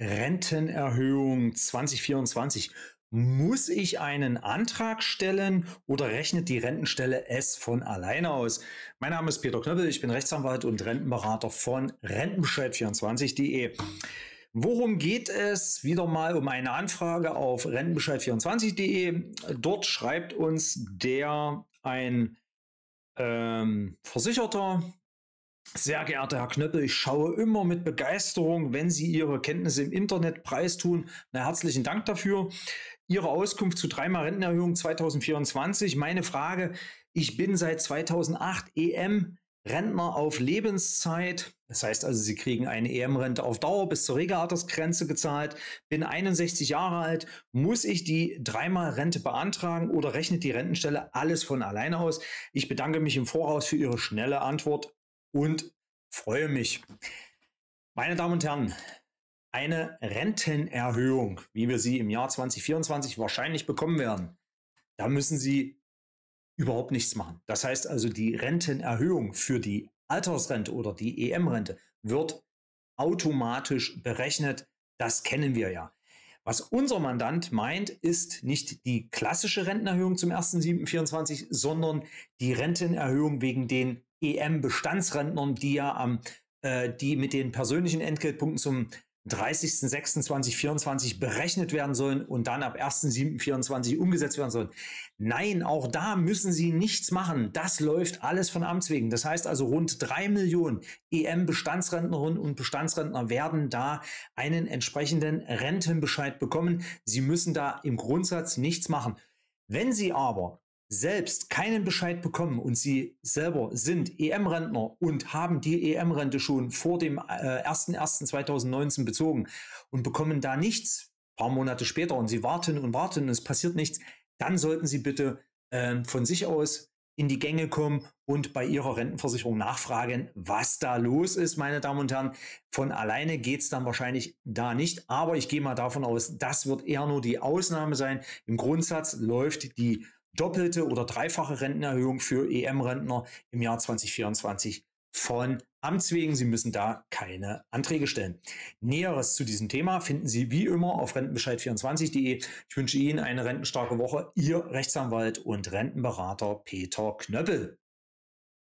Rentenerhöhung 2024. Muss ich einen Antrag stellen oder rechnet die Rentenstelle es von alleine aus? Mein Name ist Peter Knöppel, ich bin Rechtsanwalt und Rentenberater von rentenbescheid24.de. Worum geht es? Wieder mal um eine Anfrage auf rentenbescheid24.de. Dort schreibt uns der ein ähm, Versicherter, sehr geehrter Herr Knöppel, ich schaue immer mit Begeisterung, wenn Sie Ihre Kenntnisse im Internet preistun. Na, herzlichen Dank dafür. Ihre Auskunft zu dreimal Rentenerhöhung 2024. Meine Frage, ich bin seit 2008 EM Rentner auf Lebenszeit. Das heißt also, Sie kriegen eine EM-Rente auf Dauer bis zur Regelaltersgrenze gezahlt. Bin 61 Jahre alt. Muss ich die dreimal Rente beantragen oder rechnet die Rentenstelle alles von alleine aus? Ich bedanke mich im Voraus für Ihre schnelle Antwort und freue mich. Meine Damen und Herren, eine Rentenerhöhung, wie wir sie im Jahr 2024 wahrscheinlich bekommen werden, da müssen Sie überhaupt nichts machen. Das heißt also, die Rentenerhöhung für die Altersrente oder die EM-Rente wird automatisch berechnet. Das kennen wir ja. Was unser Mandant meint, ist nicht die klassische Rentenerhöhung zum 1.7.24, sondern die Rentenerhöhung wegen den EM-Bestandsrentnern, die ja am, äh, die mit den persönlichen Entgeltpunkten zum 30.06.2024 berechnet werden sollen und dann ab 1.07.24 umgesetzt werden sollen. Nein, auch da müssen sie nichts machen. Das läuft alles von Amts wegen. Das heißt also, rund drei Millionen EM-Bestandsrentnerinnen und Bestandsrentner werden da einen entsprechenden Rentenbescheid bekommen. Sie müssen da im Grundsatz nichts machen. Wenn Sie aber selbst keinen Bescheid bekommen und sie selber sind EM-Rentner und haben die EM-Rente schon vor dem äh, 01.01.2019 bezogen und bekommen da nichts, ein paar Monate später und sie warten und warten und es passiert nichts, dann sollten sie bitte äh, von sich aus in die Gänge kommen und bei ihrer Rentenversicherung nachfragen, was da los ist, meine Damen und Herren. Von alleine geht es dann wahrscheinlich da nicht, aber ich gehe mal davon aus, das wird eher nur die Ausnahme sein. Im Grundsatz läuft die doppelte oder dreifache Rentenerhöhung für EM-Rentner im Jahr 2024 von Amts wegen. Sie müssen da keine Anträge stellen. Näheres zu diesem Thema finden Sie wie immer auf rentenbescheid24.de. Ich wünsche Ihnen eine rentenstarke Woche. Ihr Rechtsanwalt und Rentenberater Peter Knöppel.